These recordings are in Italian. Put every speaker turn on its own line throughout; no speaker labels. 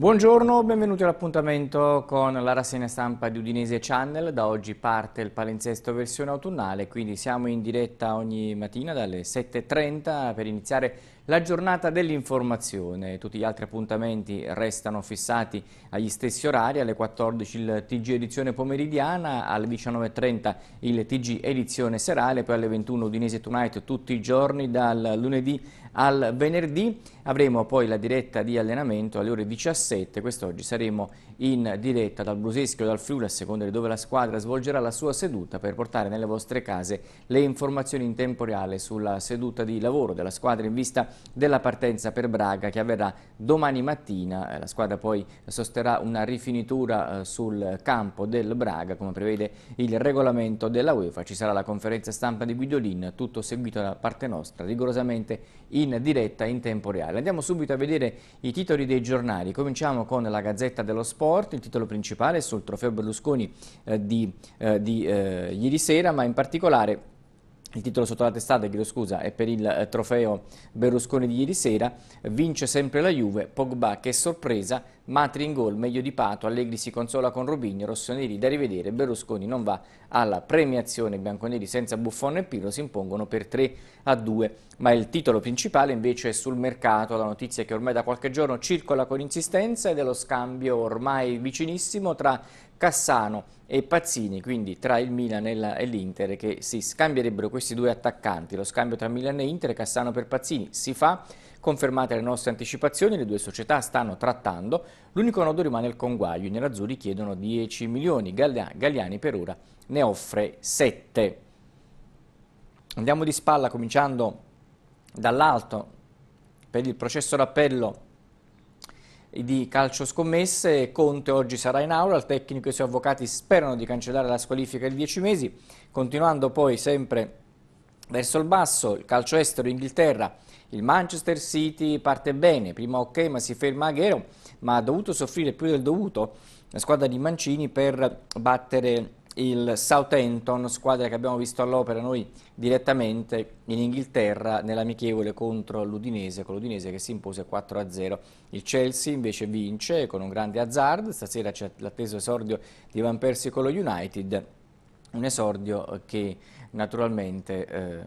Buongiorno, benvenuti all'appuntamento con la rassegna stampa di Udinese Channel. Da oggi parte il palinsesto versione autunnale, quindi siamo in diretta ogni mattina dalle 7.30 per iniziare la giornata dell'informazione. Tutti gli altri appuntamenti restano fissati agli stessi orari, alle 14 il TG edizione pomeridiana, alle 19.30 il TG edizione serale, poi alle 21 Udinese Tonight tutti i giorni dal lunedì al venerdì. Avremo poi la diretta di allenamento alle ore 17, quest'oggi saremo in in diretta dal Bruseschio e dal Friuli a seconda di dove la squadra svolgerà la sua seduta per portare nelle vostre case le informazioni in tempo reale sulla seduta di lavoro della squadra in vista della partenza per Braga che avverrà domani mattina. Eh, la squadra poi sosterrà una rifinitura eh, sul campo del Braga come prevede il regolamento della UEFA. Ci sarà la conferenza stampa di Guidolin, tutto seguito da parte nostra rigorosamente in diretta in tempo reale. Andiamo subito a vedere i titoli dei giornali. Cominciamo con la Gazzetta dello Sport, il titolo principale sul trofeo Berlusconi eh, di, eh, di eh, ieri sera, ma in particolare il titolo sotto la testata, chiedo scusa, è per il eh, trofeo Berlusconi di ieri sera, vince sempre la Juve, Pogba che è sorpresa, Matri in gol, meglio di Pato, Allegri si consola con Rubigno, Rossoneri da rivedere, Berlusconi non va alla premiazione, Bianconeri senza Buffon e Pirlo si impongono per 3 a 2, ma il titolo principale invece è sul mercato, la notizia che ormai da qualche giorno circola con insistenza ed è lo scambio ormai vicinissimo tra Cassano e Pazzini, quindi tra il Milan e l'Inter che si scambierebbero questi due attaccanti, lo scambio tra Milan e Inter, Cassano per Pazzini si fa, confermate le nostre anticipazioni, le due società stanno trattando, l'unico nodo rimane il conguaglio, i nerazzurri chiedono 10 milioni, Galliani per ora ne offre 7. Andiamo di spalla cominciando dall'alto per il processo d'appello di calcio scommesse, Conte oggi sarà in aula, il tecnico e i suoi avvocati sperano di cancellare la squalifica di 10 mesi, continuando poi sempre verso il basso, il calcio estero, Inghilterra, il Manchester City parte bene, prima ok ma si ferma a Aguero, ma ha dovuto soffrire più del dovuto la squadra di Mancini per battere il Southampton, squadra che abbiamo visto all'opera noi direttamente in Inghilterra nell'amichevole contro l'Udinese, con l'Udinese che si impose 4-0. Il Chelsea invece vince con un grande azzard, stasera c'è l'atteso esordio di Van Persie con lo United, un esordio che naturalmente eh,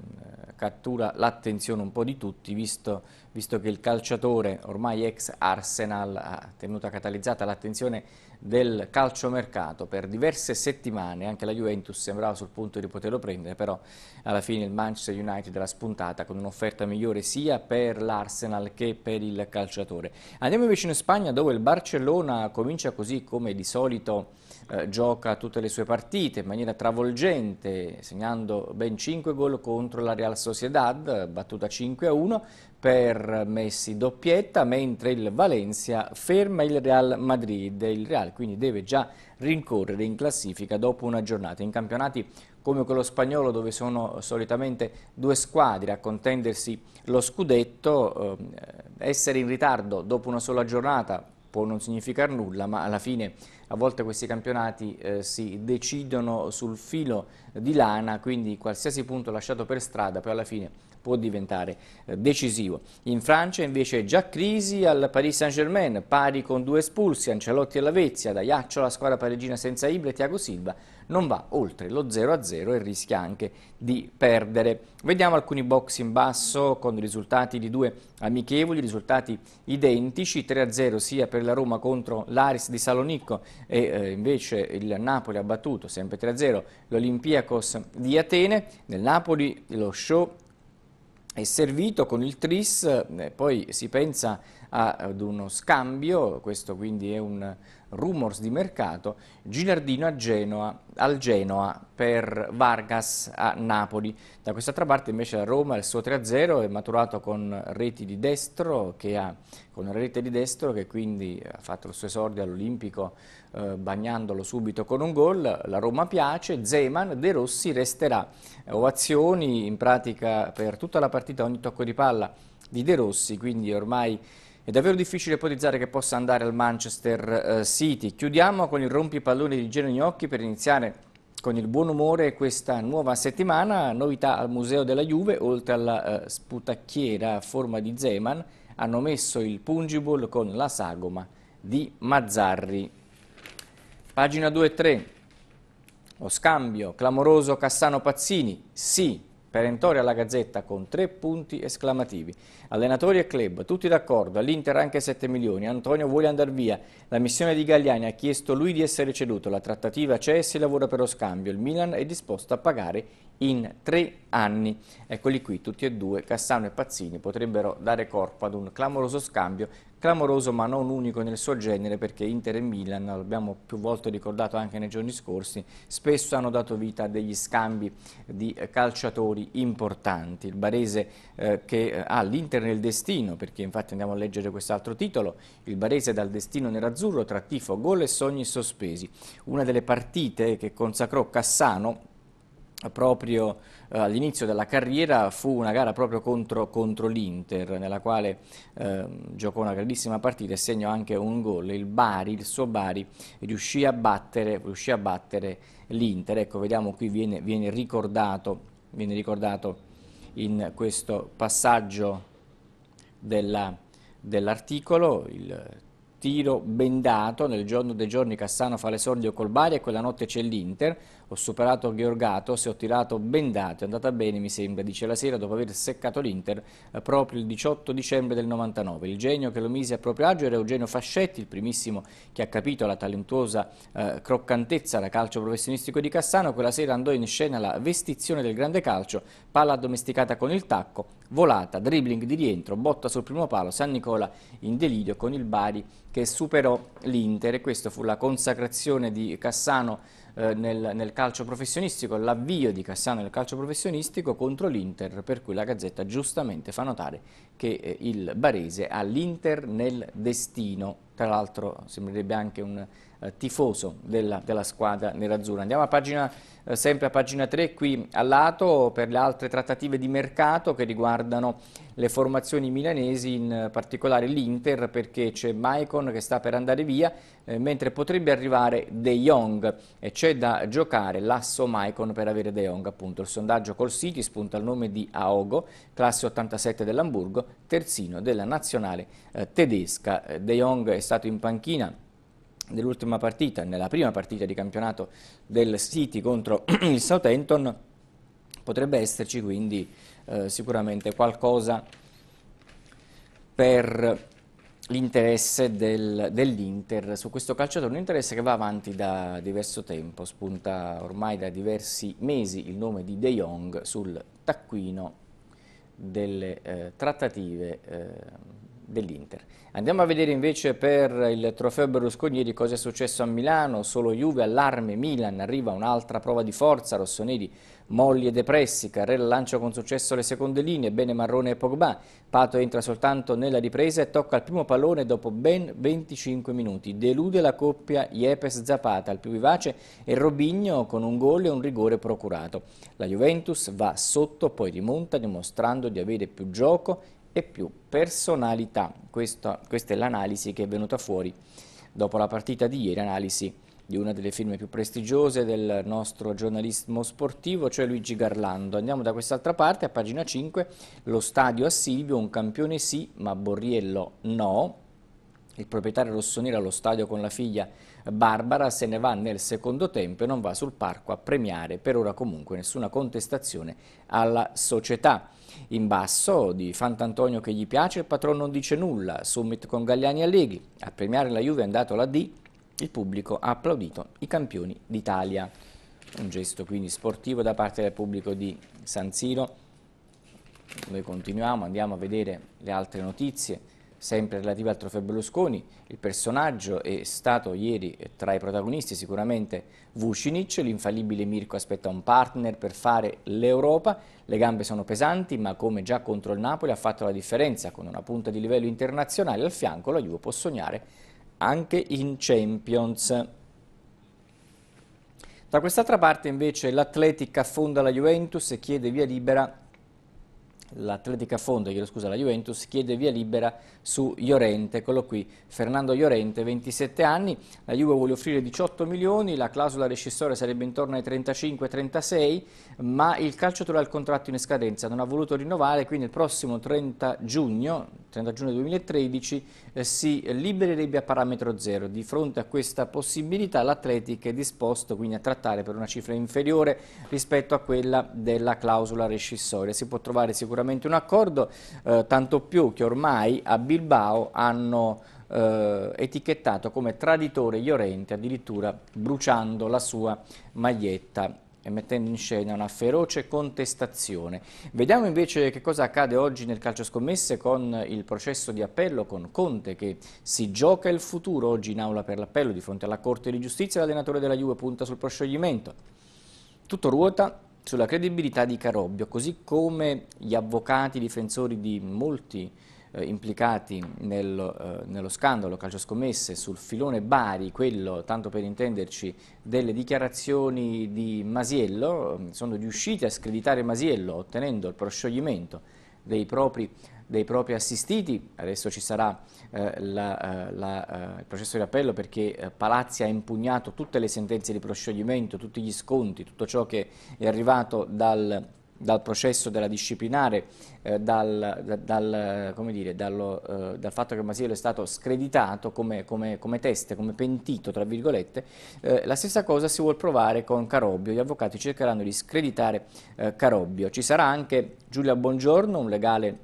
cattura l'attenzione un po' di tutti, visto, visto, che il calciatore ormai ex Arsenal ha tenuto catalizzata l'attenzione del calciomercato per diverse settimane, anche la Juventus sembrava sul punto di poterlo prendere, però alla fine il Manchester United era spuntata con un'offerta migliore sia per l'Arsenal che per il calciatore. Andiamo invece in Spagna dove il Barcellona comincia così come di solito eh, gioca tutte le sue partite in maniera travolgente, segnando ben 5 gol contro la Real Sociedad, battuta 5-1 per Messi doppietta, mentre il Valencia ferma il Real Madrid. Il Real quindi deve già rincorrere in classifica dopo una giornata. In campionati come quello spagnolo dove sono solitamente due squadre a contendersi lo scudetto, eh, essere in ritardo dopo una sola giornata può non significare nulla, ma alla fine a volte questi campionati eh, si decidono sul filo di lana, quindi qualsiasi punto lasciato per strada poi alla fine può diventare eh, decisivo. In Francia invece già crisi al Paris Saint-Germain, pari con due espulsi, Ancelotti e Lavezia, da Iaccio la squadra parigina senza Ibre, e Tiago Silva non va oltre lo 0-0 e rischia anche di perdere. Vediamo alcuni box in basso con risultati di due amichevoli, risultati identici, 3-0 sia per la Roma contro l'Aris di Salonicco e eh, invece il Napoli ha battuto sempre 3-0 l'Olympiakos di Atene, nel Napoli lo show è servito con il tris, eh, poi si pensa ad uno scambio, questo quindi è un rumors di mercato, Gilardino a Genoa, al Genoa per Vargas a Napoli. Da quest'altra parte invece la Roma il suo 3-0 è maturato con reti di destro che ha con una rete di destro che quindi ha fatto il suo esordio all'Olimpico eh, bagnandolo subito con un gol, la Roma piace, Zeman, De Rossi resterà, ovazioni in pratica per tutta la partita ogni tocco di palla di De Rossi, quindi ormai è davvero difficile ipotizzare che possa andare al Manchester eh, City. Chiudiamo con il rompipallone di Geno Gnocchi per iniziare con il buon umore questa nuova settimana, novità al Museo della Juve, oltre alla eh, sputacchiera a forma di Zeman, hanno messo il pungible con la sagoma di Mazzarri. Pagina 2 e 3. Lo scambio clamoroso Cassano Pazzini, sì, Perentoria alla Gazzetta con tre punti esclamativi. Allenatori e club, tutti d'accordo, all'Inter anche 7 milioni, Antonio vuole andare via. La missione di Gagliani ha chiesto lui di essere ceduto, la trattativa c'è e si lavora per lo scambio. Il Milan è disposto a pagare in tre anni. Eccoli qui, tutti e due, Cassano e Pazzini potrebbero dare corpo ad un clamoroso scambio clamoroso ma non unico nel suo genere perché Inter e Milan, l'abbiamo più volte ricordato anche nei giorni scorsi, spesso hanno dato vita a degli scambi di eh, calciatori importanti. Il Barese eh, che eh, ha l'Inter nel destino, perché infatti andiamo a leggere quest'altro titolo, il Barese dal destino nerazzurro tra tifo, gol e sogni sospesi. Una delle partite che consacrò Cassano proprio eh, all'inizio della carriera fu una gara proprio contro, contro l'Inter nella quale eh, giocò una grandissima partita e segnò anche un gol il Bari, il suo Bari riuscì a battere, battere l'Inter ecco vediamo qui viene, viene, ricordato, viene ricordato in questo passaggio dell'articolo il tiro bendato nel giorno dei giorni Cassano fa l'esordio col Bari e quella notte c'è l'Inter ho superato Gheorgato, se ho tirato bendato, è andata bene mi sembra, dice la sera dopo aver seccato l'Inter eh, proprio il 18 dicembre del 99. Il genio che lo mise a proprio agio era Eugenio Fascetti, il primissimo che ha capito la talentuosa eh, croccantezza da calcio professionistico di Cassano. Quella sera andò in scena la vestizione del grande calcio, palla addomesticata con il tacco, volata, dribbling di rientro, botta sul primo palo, San Nicola in delirio con il Bari che superò l'Inter e questa fu la consacrazione di Cassano eh, nel, nel, calcio professionistico, l'avvio di Cassano nel calcio professionistico contro l'Inter, per cui la Gazzetta giustamente fa notare che eh, il Barese ha l'Inter nel destino, tra l'altro sembrerebbe anche un eh, tifoso della, della squadra nerazzurra. Andiamo a pagina, eh, sempre a pagina 3, qui a lato, per le altre trattative di mercato che riguardano le formazioni milanesi, in particolare l'Inter, perché c'è Maicon che sta per andare via, eh, mentre potrebbe arrivare De Jong e c'è da giocare l'asso Maicon per avere De Jong, appunto. Il sondaggio col City spunta il nome di Aogo, classe 87 dell'Hamburgo, terzino della nazionale eh, tedesca. Eh, De Jong è stato in panchina dell'ultima partita, nella prima partita di campionato del City contro il Southampton, potrebbe esserci quindi eh, sicuramente qualcosa per l'interesse del, dell'Inter su questo calciatore, un interesse che va avanti da diverso tempo, spunta ormai da diversi mesi il nome di De Jong sul taccuino delle eh, trattative eh, dell'Inter. Andiamo a vedere invece per il trofeo Berlusconieri cosa è successo a Milano, solo Juve, allarme Milan, arriva un'altra prova di forza, Rossoneri, Molli e Depressi, Carrella lancia con successo le seconde linee, bene Marrone e Pogba, Pato entra soltanto nella ripresa e tocca il primo pallone dopo ben 25 minuti, delude la coppia Iepes-Zapata, il più vivace e Robigno con un gol e un rigore procurato. La Juventus va sotto, poi rimonta dimostrando di avere più gioco e più personalità. Questo, questa è l'analisi che è venuta fuori dopo la partita di ieri, analisi di una delle firme più prestigiose del nostro giornalismo sportivo, cioè Luigi Garlando. Andiamo da quest'altra parte, a pagina 5, lo stadio a Silvio, un campione sì, ma Borriello no. Il proprietario rossonero allo stadio con la figlia Barbara se ne va nel secondo tempo e non va sul parco a premiare, per ora comunque nessuna contestazione alla società. In basso di Fantantonio che gli piace il patrono non dice nulla, summit con Galliani e Allegri, a premiare la Juve è andato la D, il pubblico ha applaudito i campioni d'Italia. Un gesto quindi sportivo da parte del pubblico di San Siro. Noi continuiamo, andiamo a vedere le altre notizie sempre relativa al trofeo Berlusconi, il personaggio è stato ieri eh, tra i protagonisti sicuramente Vucinic, l'infallibile Mirko aspetta un partner per fare l'Europa, le gambe sono pesanti ma come già contro il Napoli ha fatto la differenza, con una punta di livello internazionale al fianco la Juve può sognare anche in Champions. Da quest'altra parte invece l'Atletic affonda la Juventus e chiede via libera l'Atletica Fondo, chiedo scusa, la Juventus chiede via libera su Iorente, eccolo qui, Fernando Iorente, 27 anni, la Juve vuole offrire 18 milioni, la clausola rescissoria sarebbe intorno ai 35-36, ma il calciatore ha il contratto in scadenza, non ha voluto rinnovare, quindi il prossimo 30 giugno, 30 giugno 2013 eh, si libererebbe a parametro zero. Di fronte a questa possibilità l'Atletica è disposto quindi a trattare per una cifra inferiore rispetto a quella della clausola rescissoria. Si può trovare sicuramente sicuramente un accordo, eh, tanto più che ormai a Bilbao hanno eh, etichettato come traditore Llorente, addirittura bruciando la sua maglietta e mettendo in scena una feroce contestazione. Vediamo invece che cosa accade oggi nel calcio scommesse con il processo di appello con Conte che si gioca il futuro oggi in aula per l'appello di fronte alla Corte di Giustizia l'allenatore della Juve punta sul proscioglimento. Tutto ruota sulla credibilità di Carobbio, così come gli avvocati difensori di molti eh, implicati nel, eh, nello scandalo calcioscommesse sul filone Bari, quello, tanto per intenderci, delle dichiarazioni di Masiello, ehm, sono riusciti a screditare Masiello ottenendo il proscioglimento dei propri dei propri assistiti, adesso ci sarà eh, la, eh, la, eh, il processo di appello perché eh, Palazzi ha impugnato tutte le sentenze di proscioglimento, tutti gli sconti, tutto ciò che è arrivato dal dal processo della disciplinare, eh, dal, da, dal, dire, dallo, eh, dal, fatto che Masiello è stato screditato come, come, come teste, come pentito, tra virgolette, eh, la stessa cosa si vuole provare con Carobbio, gli avvocati cercheranno di screditare Carobbio. Ci sarà anche Giulia Bongiorno, un legale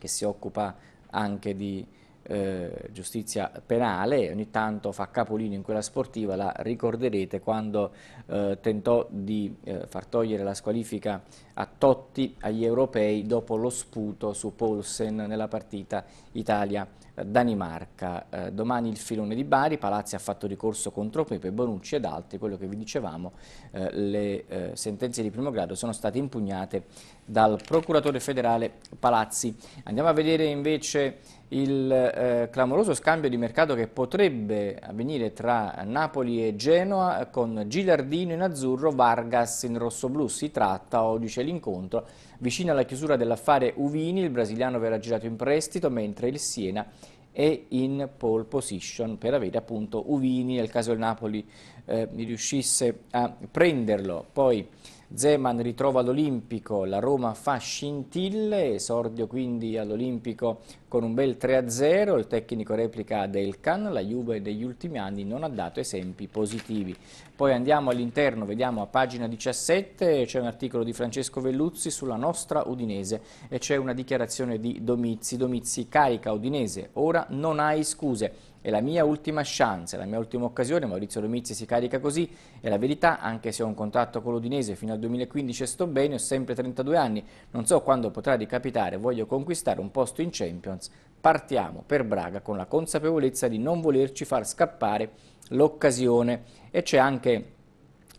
che si occupa anche di eh, giustizia penale, ogni tanto fa capolino in quella sportiva, la ricorderete quando eh, tentò di eh, far togliere la squalifica a Totti agli europei dopo lo sputo su Paulsen nella partita Italia-Italia. Eh, Danimarca. Eh, domani il filone di Bari, Palazzi ha fatto ricorso contro Pepe, Bonucci ed altri, quello che vi dicevamo, eh, le eh, sentenze di primo grado sono state impugnate dal procuratore federale Palazzi. Andiamo a vedere invece il eh, clamoroso scambio di mercato che potrebbe avvenire tra Napoli e Genoa con Gilardino in azzurro, Vargas in rosso-blu. Si tratta, oggi c'è l'incontro, vicino alla chiusura dell'affare Uvini, il brasiliano verrà girato in prestito, mentre il Siena è in pole position per avere appunto Uvini nel caso il Napoli eh, riuscisse a prenderlo. Poi Zeman ritrova l'Olimpico, la Roma fa scintille, esordio quindi all'Olimpico con un bel 3-0, il tecnico replica del Can, la Juve degli ultimi anni non ha dato esempi positivi. Poi andiamo all'interno, vediamo a pagina 17, c'è un articolo di Francesco Velluzzi sulla nostra Udinese e c'è una dichiarazione di Domizzi. Domizzi carica Udinese, ora non hai scuse. È la mia ultima chance, la mia ultima occasione, Maurizio Romizzi si carica così, è la verità, anche se ho un contratto con l'Udinese fino al 2015 e sto bene, ho sempre 32 anni, non so quando potrà ricapitare, voglio conquistare un posto in Champions, partiamo per Braga con la consapevolezza di non volerci far scappare l'occasione e c'è anche...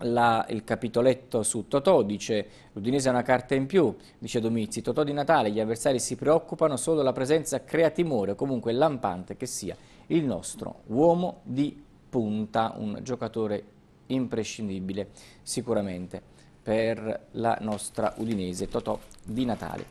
La, il capitoletto su Totò, dice l'Udinese ha una carta in più, dice Domizzi, Totò di Natale, gli avversari si preoccupano solo la presenza crea timore, comunque lampante che sia il nostro uomo di punta, un giocatore imprescindibile sicuramente per la nostra Udinese, Totò di Natale.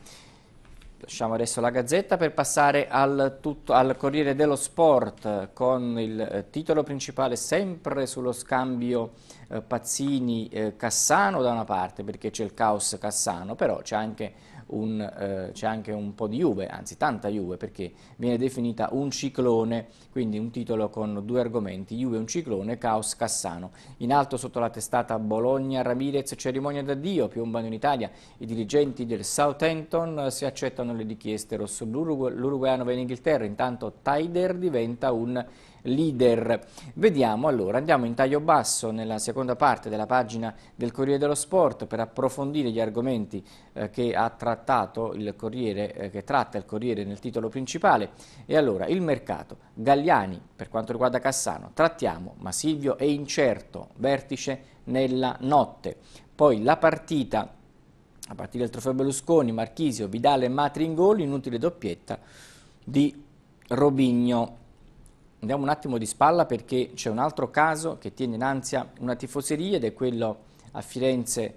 Lasciamo adesso la Gazzetta per passare al, tutto, al Corriere dello Sport con il eh, titolo principale sempre sullo scambio eh, Pazzini-Cassano eh, da una parte perché c'è il caos Cassano, però c'è anche eh, c'è anche un po' di Juve, anzi tanta Juve, perché viene definita un ciclone, quindi un titolo con due argomenti, Juve un ciclone, caos Cassano. In alto sotto la testata Bologna, Ramirez, cerimonia d'addio, piombano in Italia, i dirigenti del Southampton eh, si accettano le richieste rossoblù, l'uruguaiano va in Inghilterra, intanto Taider diventa un leader. Vediamo allora, andiamo in taglio basso nella seconda parte della pagina del Corriere dello Sport per approfondire gli argomenti eh, che ha trattato il Corriere, eh, che tratta il Corriere nel titolo principale. E allora, il mercato, Galliani per quanto riguarda Cassano, trattiamo, ma Silvio è incerto, vertice nella notte. Poi la partita a partire dal trofeo Berlusconi, Marchisio, Vidale e Matri in gol, inutile doppietta di Robigno. Andiamo un attimo di spalla perché c'è un altro caso che tiene in ansia una tifoseria ed è quello a Firenze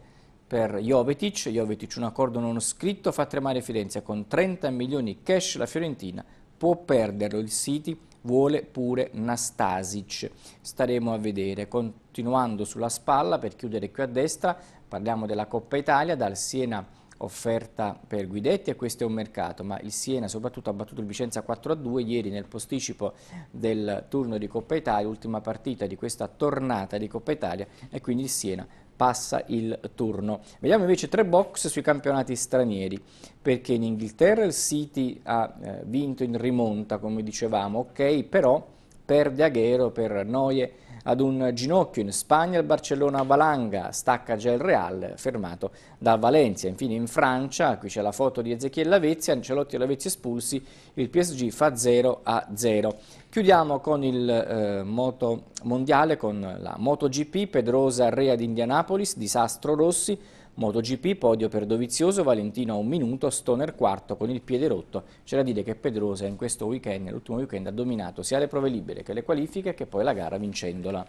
per Jovetic. Jovetic un accordo non scritto fa tremare Firenze con 30 milioni cash la Fiorentina può perderlo il City vuole pure Nastasic. Staremo a vedere. Continuando sulla spalla, per chiudere qui a destra, parliamo della Coppa Italia, dal Siena offerta per Guidetti e questo è un mercato, ma il Siena soprattutto ha battuto il Vicenza 4-2 ieri nel posticipo del turno di Coppa Italia, ultima partita di questa tornata di Coppa Italia e quindi il Siena passa il turno. Vediamo invece tre box sui campionati stranieri, perché in Inghilterra il City ha eh, vinto in rimonta, come dicevamo, ok, però perde Aghero per Noie ad un ginocchio in Spagna il Barcellona Valanga, stacca già il Real, fermato da Valencia. Infine in Francia, qui c'è la foto di Ezechiel Lavezzi, Ancelotti e Lavezzi espulsi, il PSG fa 0 a 0. Chiudiamo con il eh, moto mondiale, con la MotoGP, Pedrosa Rea di Indianapolis, disastro Rossi, MotoGP, podio per Dovizioso, Valentino a un minuto, Stoner quarto con il piede rotto. C'è da dire che Pedrosa in questo weekend, l'ultimo weekend, ha dominato sia le prove libere che le qualifiche che poi la gara vincendola.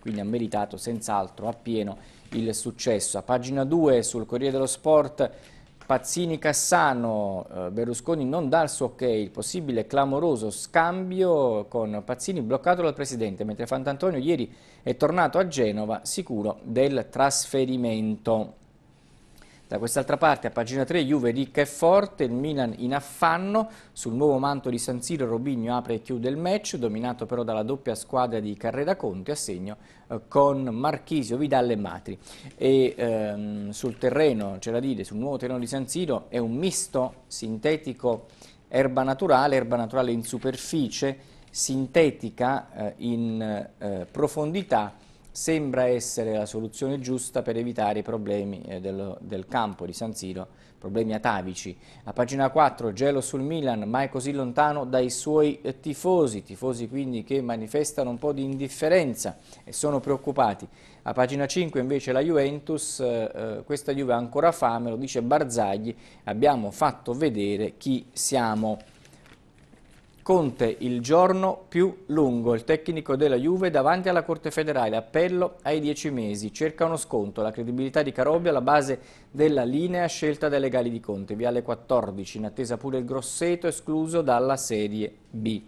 Quindi ha meritato senz'altro appieno il successo. A pagina 2 sul Corriere dello Sport Pazzini Cassano, eh, Berlusconi non dà il suo ok, il possibile clamoroso scambio con Pazzini bloccato dal Presidente, mentre Fantantonio ieri è tornato a Genova sicuro del trasferimento. Da quest'altra parte, a pagina 3, Juve ricca e forte, il Milan in affanno, sul nuovo manto di San Siro Robigno apre e chiude il match, dominato però dalla doppia squadra di Carrera Conte, a segno eh, con Marchisio, Vidal e Matri. E ehm, sul terreno, c'è da dire, sul nuovo terreno di San Siro è un misto sintetico erba naturale, erba naturale in superficie, sintetica eh, in eh, profondità, sembra essere la soluzione giusta per evitare i problemi eh, del, del, campo di San Siro, problemi atavici. A pagina 4, gelo sul Milan, mai così lontano dai suoi eh, tifosi, tifosi quindi che manifestano un po' di indifferenza e sono preoccupati. A pagina 5 invece la Juventus, eh, eh, questa Juve ha ancora fame, lo dice Barzagli, abbiamo fatto vedere chi siamo. Conte il giorno più lungo, il tecnico della Juve davanti alla Corte Federale, appello ai 10 mesi, cerca uno sconto, la credibilità di Carobbio alla base della linea scelta dai legali di Conte, viale 14, in attesa pure il Grosseto escluso dalla serie B.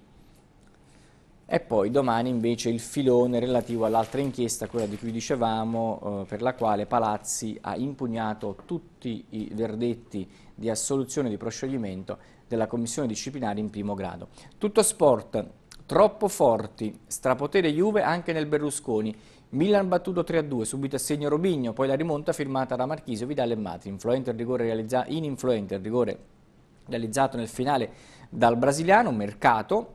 E poi domani invece il filone relativo all'altra inchiesta, quella di cui dicevamo, eh, per la quale Palazzi ha impugnato tutti i verdetti di assoluzione e di proscioglimento della commissione disciplinare in primo grado. Tutto sport, troppo forti, strapotere Juve anche nel Berlusconi, Milan battuto 3-2, subito a segno Robigno, poi la rimonta firmata da Marchisio, Vidal e Matri, influente rigore in influente il rigore realizzato nel finale dal brasiliano, mercato,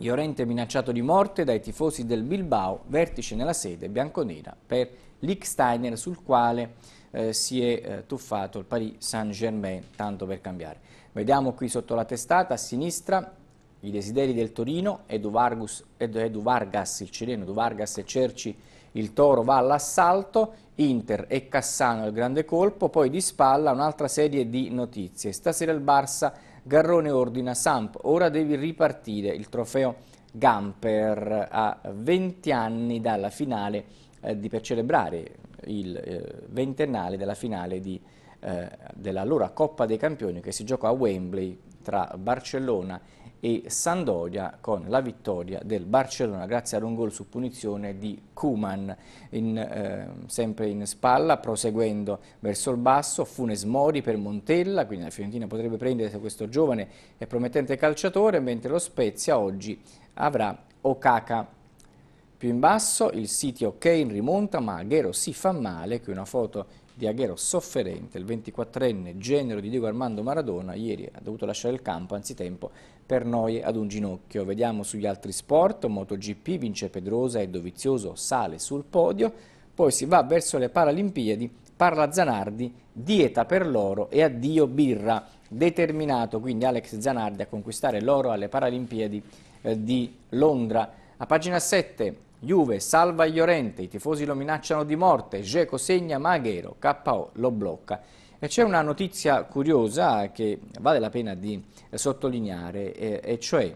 Iorente minacciato di morte dai tifosi del Bilbao, vertice nella sede bianconera per Licksteiner sul quale eh, si è eh, tuffato il Paris Saint-Germain, tanto per cambiare. Vediamo qui sotto la testata a sinistra i desideri del Torino, Edu, Vargas, Edu Vargas il cileno, Edu Vargas e Cerci il Toro va all'assalto, Inter e Cassano il grande colpo, poi di spalla un'altra serie di notizie. Stasera il Barça, Garrone ordina Samp, ora devi ripartire il trofeo Gamper a 20 anni dalla finale eh, di, per celebrare il eh, ventennale della finale di eh, dell'allora Coppa dei Campioni che si giocò a Wembley tra Barcellona e Sandoria con la vittoria del Barcellona grazie ad un gol su punizione di Kuman eh, sempre in spalla proseguendo verso il basso Funes Mori per Montella quindi la Fiorentina potrebbe prendere questo giovane e promettente calciatore mentre lo Spezia oggi avrà Okaka più in basso il sito Kane rimonta ma Ghero si fa male qui una foto di Aghero sofferente, il 24enne genero di Diego Armando Maradona, ieri ha dovuto lasciare il campo anzitempo per noi ad un ginocchio. Vediamo sugli altri sport, MotoGP vince Pedrosa e Dovizioso sale sul podio, poi si va verso le Paralimpiadi, parla Zanardi, dieta per l'oro e addio birra, determinato quindi Alex Zanardi a conquistare l'oro alle Paralimpiadi eh, di Londra. A pagina 7 Juve salva Iorente, i tifosi lo minacciano di morte, Geco segna Maghero, KO lo blocca. E C'è una notizia curiosa che vale la pena di sottolineare, eh, e cioè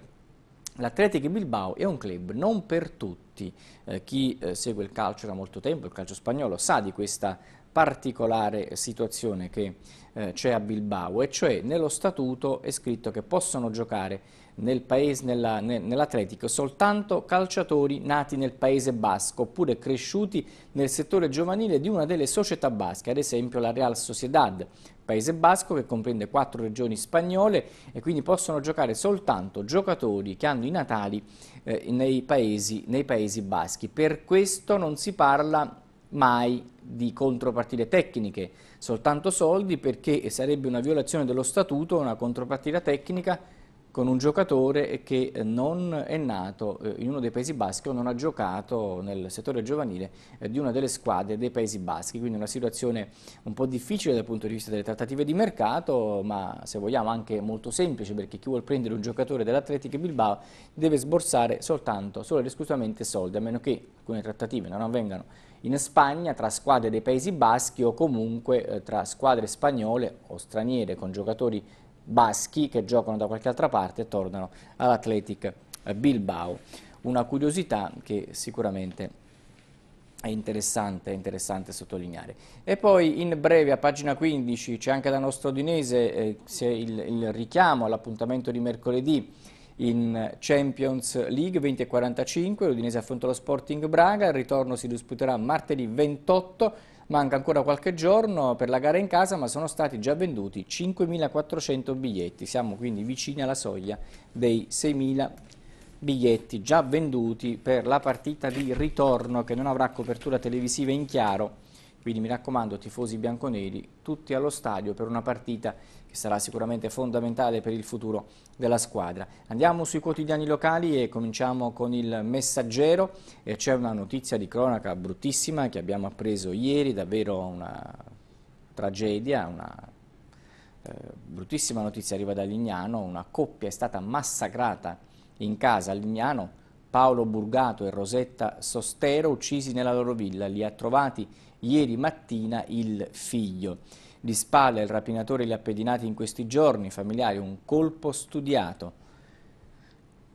l'Atletic Bilbao è un club non per tutti. Eh, chi eh, segue il calcio da molto tempo, il calcio spagnolo, sa di questa particolare situazione che eh, c'è a Bilbao, e cioè nello statuto è scritto che possono giocare nel paese, nella, nell'atletico soltanto calciatori nati nel paese basco oppure cresciuti nel settore giovanile di una delle società basche, ad esempio la Real Sociedad, Paese Basco che comprende quattro regioni spagnole e quindi possono giocare soltanto giocatori che hanno i natali eh, nei, paesi, nei paesi baschi. Per questo non si parla mai di contropartite tecniche, soltanto soldi perché sarebbe una violazione dello statuto, una contropartita tecnica con un giocatore che non è nato eh, in uno dei Paesi Baschi o non ha giocato nel settore giovanile eh, di una delle squadre dei Paesi Baschi, quindi una situazione un po' difficile dal punto di vista delle trattative di mercato, ma se vogliamo anche molto semplice perché chi vuole prendere un giocatore dell'Atletica Bilbao deve sborsare soltanto, solo ed esclusivamente soldi, a meno che alcune trattative non avvengano in Spagna tra squadre dei Paesi Baschi o comunque eh, tra squadre spagnole o straniere con giocatori baschi che giocano da qualche altra parte e tornano all'Athletic eh, Bilbao. Una curiosità che sicuramente è interessante, è interessante, sottolineare. E poi in breve a pagina 15 c'è anche da nostro Udinese, eh, il, il, richiamo all'appuntamento di mercoledì in Champions League 20.45, l'Udinese affronta lo Sporting Braga, il ritorno si disputerà martedì 28 Manca ancora qualche giorno per la gara in casa ma sono stati già venduti 5.400 biglietti, siamo quindi vicini alla soglia dei 6.000 biglietti già venduti per la partita di ritorno che non avrà copertura televisiva in chiaro quindi mi raccomando tifosi bianconeri tutti allo stadio per una partita che sarà sicuramente fondamentale per il futuro della squadra. Andiamo sui quotidiani locali e cominciamo con il Messaggero. C'è una notizia di cronaca bruttissima che abbiamo appreso ieri, davvero una tragedia, una eh, bruttissima notizia arriva da Lignano, una coppia è stata massacrata in casa a Lignano, Paolo Burgato e Rosetta Sostero uccisi nella loro villa, li ha trovati ieri mattina il figlio. Di spalle il rapinatore li ha pedinati in questi giorni, familiari, un colpo studiato.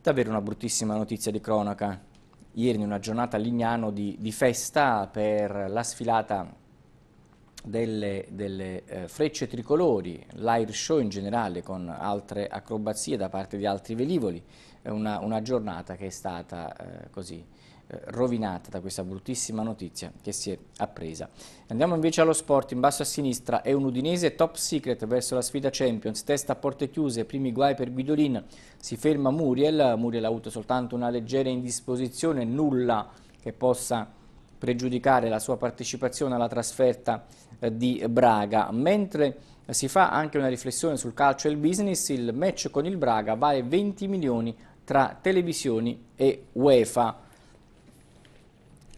Davvero una bruttissima notizia di cronaca. Ieri in una giornata a Lignano di, di festa per la sfilata delle, delle eh, frecce tricolori, l'air show in generale con altre acrobazie da parte di altri velivoli, una, una giornata che è stata eh, così eh, rovinata da questa bruttissima notizia che si è appresa. Andiamo invece allo sport, in basso a sinistra è un Udinese top secret verso la sfida Champions, testa a porte chiuse, primi guai per Guidolin, si ferma Muriel, Muriel ha avuto soltanto una leggera indisposizione, nulla che possa pregiudicare la sua partecipazione alla trasferta eh, di Braga, mentre si fa anche una riflessione sul calcio e il business, il match con il Braga vale 20 milioni tra televisioni e UEFA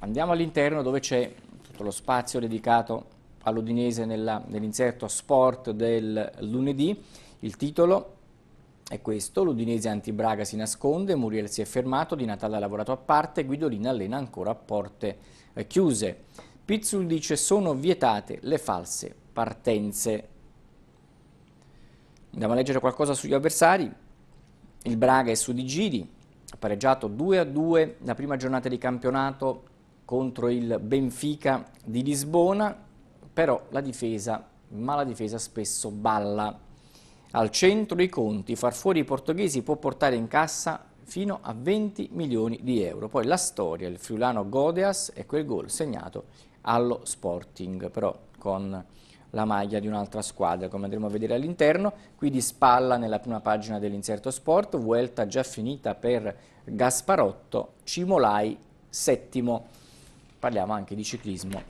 Andiamo all'interno dove c'è tutto lo spazio dedicato all'Udinese nell'inserto nell sport del lunedì. Il titolo è questo, l'Udinese anti-Braga si nasconde, Muriel si è fermato, Di Natale ha lavorato a parte, Guidolina allena ancora a porte eh, chiuse. Pizzul dice sono vietate le false partenze. Andiamo a leggere qualcosa sugli avversari. Il Braga è su di Giri, ha pareggiato 2-2 a la prima giornata di campionato contro il Benfica di Lisbona, però la difesa, ma la difesa spesso balla. Al centro i conti, far fuori i portoghesi può portare in cassa fino a 20 milioni di euro. Poi la storia, il friulano Godeas e quel gol segnato allo Sporting, però con la maglia di un'altra squadra, come andremo a vedere all'interno. Qui di spalla nella prima pagina dell'inserto sport, Vuelta già finita per Gasparotto, Cimolai settimo parliamo anche di ciclismo,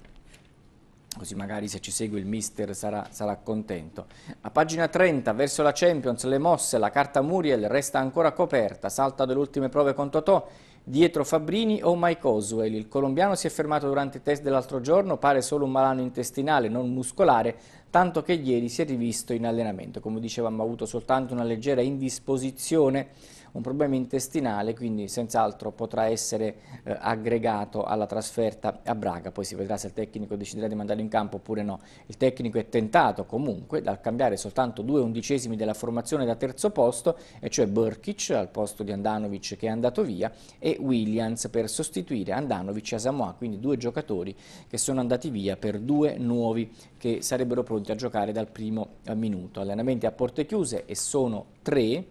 così magari se ci segue il mister sarà, sarà contento. A pagina 30, verso la Champions, le mosse, la carta Muriel resta ancora coperta, salta delle ultime prove con Totò, dietro Fabrini o Mike Oswell. Il colombiano si è fermato durante i test dell'altro giorno, pare solo un malano intestinale, non muscolare, tanto che ieri si è rivisto in allenamento. Come dicevamo, ha avuto soltanto una leggera indisposizione un problema intestinale, quindi senz'altro potrà essere eh, aggregato alla trasferta a Braga, poi si vedrà se il tecnico deciderà di mandarlo in campo oppure no. Il tecnico è tentato comunque dal cambiare soltanto due undicesimi della formazione da terzo posto, e cioè Berkic al posto di Andanovic che è andato via e Williams per sostituire Andanovic a Samoa, quindi due giocatori che sono andati via per due nuovi che sarebbero pronti a giocare dal primo eh, minuto. Allenamenti a porte chiuse e sono tre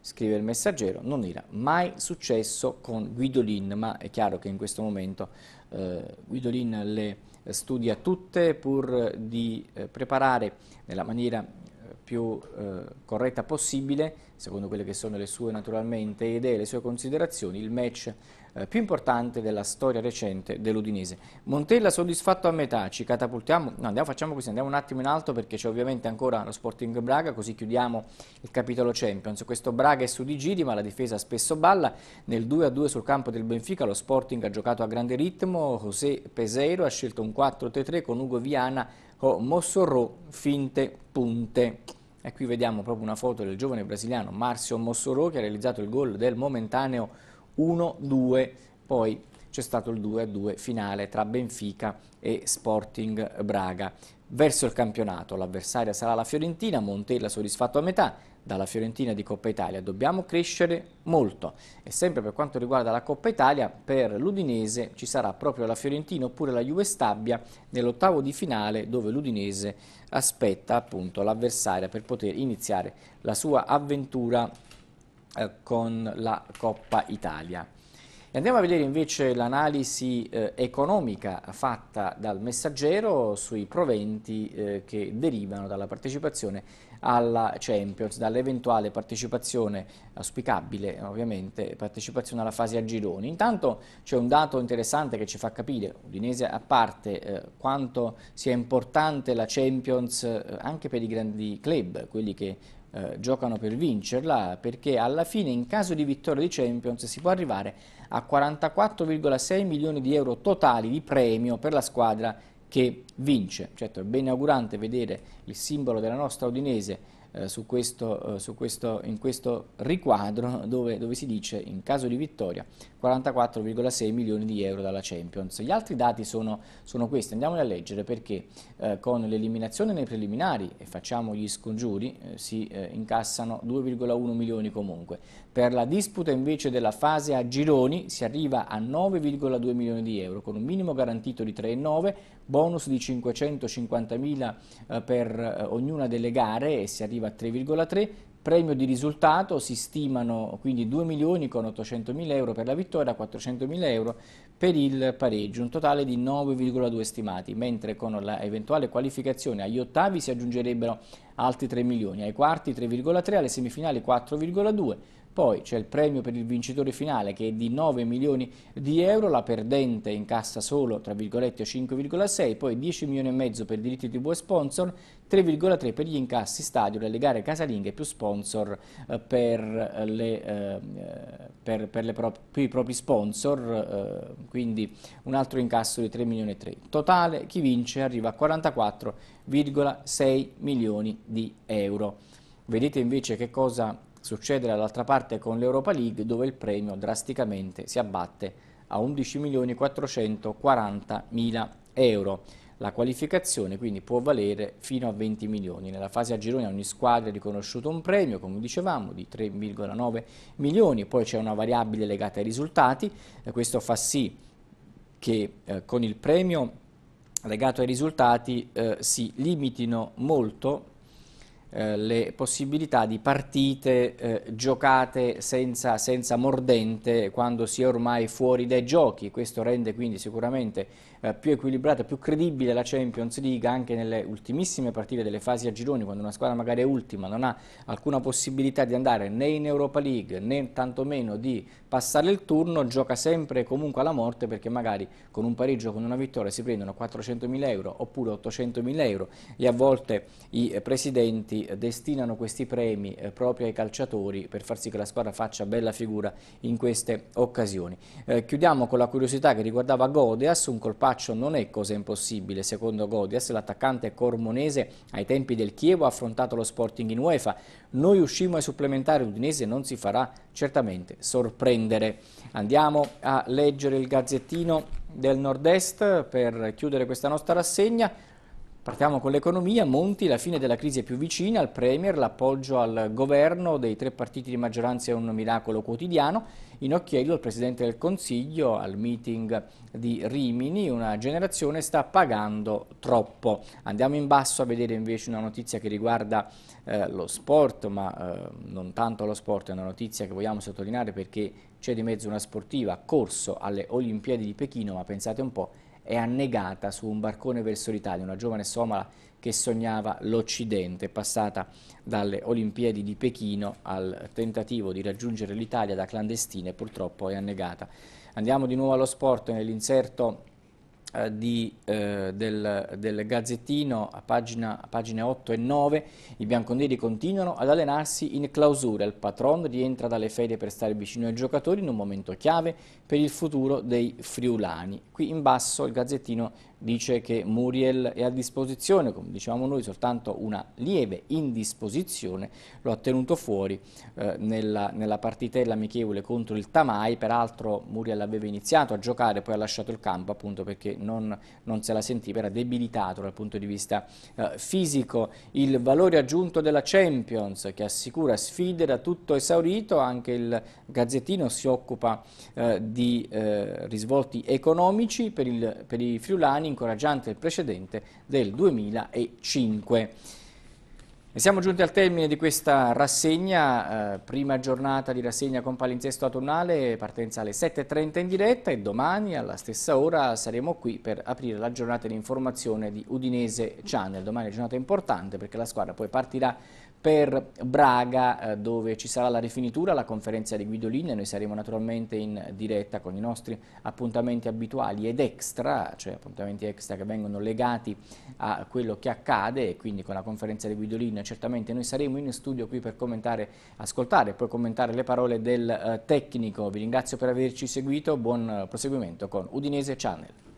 scrive il messaggero, non era mai successo con Guidolin, ma è chiaro che in questo momento eh, Guidolin le studia tutte pur di eh, preparare nella maniera eh, più eh, corretta possibile, secondo quelle che sono le sue naturalmente idee, le sue considerazioni, il match eh, più importante della storia recente dell'Udinese. Montella soddisfatto a metà, ci catapultiamo, no, andiamo, facciamo così, andiamo un attimo in alto perché c'è ovviamente ancora lo Sporting Braga, così chiudiamo il capitolo Champions. Questo Braga è su di giri ma la difesa spesso balla, nel 2-2 sul campo del Benfica lo Sporting ha giocato a grande ritmo, José Peseiro ha scelto un 4-3-3 con Ugo Viana o Mossorò finte punte. E qui vediamo proprio una foto del giovane brasiliano Marcio Mossorò che ha realizzato il gol del momentaneo 1-2, poi c'è stato il 2-2 finale tra Benfica e Sporting Braga. Verso il campionato l'avversaria sarà la Fiorentina, Montella soddisfatto a metà, dalla Fiorentina di Coppa Italia dobbiamo crescere molto e sempre per quanto riguarda la Coppa Italia per l'Udinese ci sarà proprio la Fiorentina oppure la Juve Stabia nell'ottavo di finale dove l'Udinese aspetta appunto l'avversaria per poter iniziare la sua avventura eh, con la Coppa Italia. E andiamo a vedere invece l'analisi eh, economica fatta dal messaggero sui proventi eh, che derivano dalla partecipazione alla Champions, dall'eventuale partecipazione, auspicabile ovviamente, partecipazione alla fase a gironi. Intanto c'è un dato interessante che ci fa capire, Udinese a parte, eh, quanto sia importante la Champions eh, anche per i grandi club, quelli che eh, giocano per vincerla perché alla fine in caso di vittoria di Champions si può arrivare a 44,6 milioni di euro totali di premio per la squadra che vince. Certo è ben augurante vedere il simbolo della nostra Udinese eh, su questo, eh, su questo, in questo riquadro dove, dove, si dice in caso di vittoria 44,6 milioni di euro dalla Champions. Gli altri dati sono, sono questi, andiamoli a leggere perché eh, con l'eliminazione nei preliminari e facciamo gli scongiuri eh, si eh, incassano 2,1 milioni comunque. Per la disputa invece della fase a gironi si arriva a 9,2 milioni di euro con un minimo garantito di 3,9, bonus di 550 mila eh, per eh, ognuna delle gare e si arriva a 3,3, Premio di risultato si stimano quindi 2 milioni con 800 mila euro per la vittoria, 400 mila euro per il pareggio, un totale di 9,2 stimati, mentre con l'eventuale qualificazione agli ottavi si aggiungerebbero altri 3 milioni, ai quarti 3,3, alle semifinali 4,2 poi c'è il premio per il vincitore finale che è di 9 milioni di euro, la perdente incassa solo tra virgolette 5,6, poi 10 milioni e mezzo per diritti di TV e sponsor, 3,3 per gli incassi stadio delle gare casalinghe più sponsor eh, per, eh, le, eh, per, per, le pro, per i propri sponsor, quindi un altro incasso di 3 milioni e 3. Totale chi vince arriva a 44,6 milioni di euro. Vedete invece che cosa Succede dall'altra parte con l'Europa League dove il premio drasticamente si abbatte a 11.440.000 euro. La qualificazione quindi può valere fino a 20 milioni. Nella fase a gironi ogni squadra è riconosciuto un premio, come dicevamo, di 3,9 milioni, poi c'è una variabile legata ai risultati, eh, questo fa sì che eh, con il premio legato ai risultati eh, si limitino molto eh, le possibilità di partite eh, giocate senza, senza mordente quando si è ormai fuori dai giochi. Questo rende quindi sicuramente eh, più equilibrata, più credibile la Champions League anche nelle ultimissime partite delle fasi a gironi, quando una squadra magari è ultima, non ha alcuna possibilità di andare né in Europa League né tantomeno di passare il turno, gioca sempre e comunque alla morte perché magari con un pareggio, con una vittoria si prendono 400.000 euro oppure 800.000 euro e a volte i presidenti destinano questi premi eh, proprio ai calciatori per far sì che la squadra faccia bella figura in queste occasioni. Eh, chiudiamo con la curiosità che riguardava Godeas, un colpaccio Faccio non è cosa impossibile, secondo Godias, l'attaccante cormonese ai tempi del Chievo ha affrontato lo Sporting in UEFA. Noi uscimo ai supplementari, l'Udinese non si farà certamente sorprendere. Andiamo a leggere il gazzettino del Nord-Est per chiudere questa nostra rassegna. Partiamo con l'economia, Monti, la fine della crisi è più vicina, al Premier l'appoggio al governo dei tre partiti di maggioranza è un miracolo quotidiano, in occhiello il Presidente del Consiglio al meeting di Rimini, una generazione sta pagando troppo. Andiamo in basso a vedere invece una notizia che riguarda eh, lo sport, ma eh, non tanto lo sport, è una notizia che vogliamo sottolineare perché c'è di mezzo una sportiva, corso alle Olimpiadi di Pechino, ma pensate un po' è annegata su un barcone verso l'Italia, una giovane somala che sognava l'Occidente, passata dalle Olimpiadi di Pechino al tentativo di raggiungere l'Italia da clandestina e purtroppo è annegata. Andiamo di nuovo allo sport nell'inserto eh, di, eh, del, del, Gazzettino a, pagina, a, pagine 8 e 9 i bianconeri continuano ad allenarsi in clausura il patron rientra dalle ferie per stare vicino ai giocatori in un momento chiave per il futuro dei friulani qui in basso il Gazzettino dice che Muriel è a disposizione, come diciamo noi, soltanto una lieve indisposizione, lo ha tenuto fuori eh, nella, nella, partitella amichevole contro il Tamai, peraltro Muriel aveva iniziato a giocare, poi ha lasciato il campo appunto perché non, non se la sentiva, era debilitato dal punto di vista eh, fisico, il valore aggiunto della Champions che assicura sfide da tutto esaurito, anche il Gazzettino si occupa eh, di eh, risvolti economici per, il, per i friulani, incoraggiante il precedente del 2005. E siamo giunti al termine di questa rassegna, eh, prima giornata di rassegna con palinsesto autunnale, partenza alle 7.30 in diretta e domani alla stessa ora saremo qui per aprire la giornata di informazione di Udinese Channel. Domani è giornata importante perché la squadra poi partirà per Braga eh, dove ci sarà la rifinitura, la conferenza di Guidolin noi saremo naturalmente in diretta con i nostri appuntamenti abituali ed extra, cioè appuntamenti extra che vengono legati a quello che accade e quindi con la conferenza di Guidolin certamente noi saremo in studio qui per commentare, ascoltare e poi commentare le parole del eh, tecnico. Vi ringrazio per averci seguito, buon proseguimento con Udinese Channel.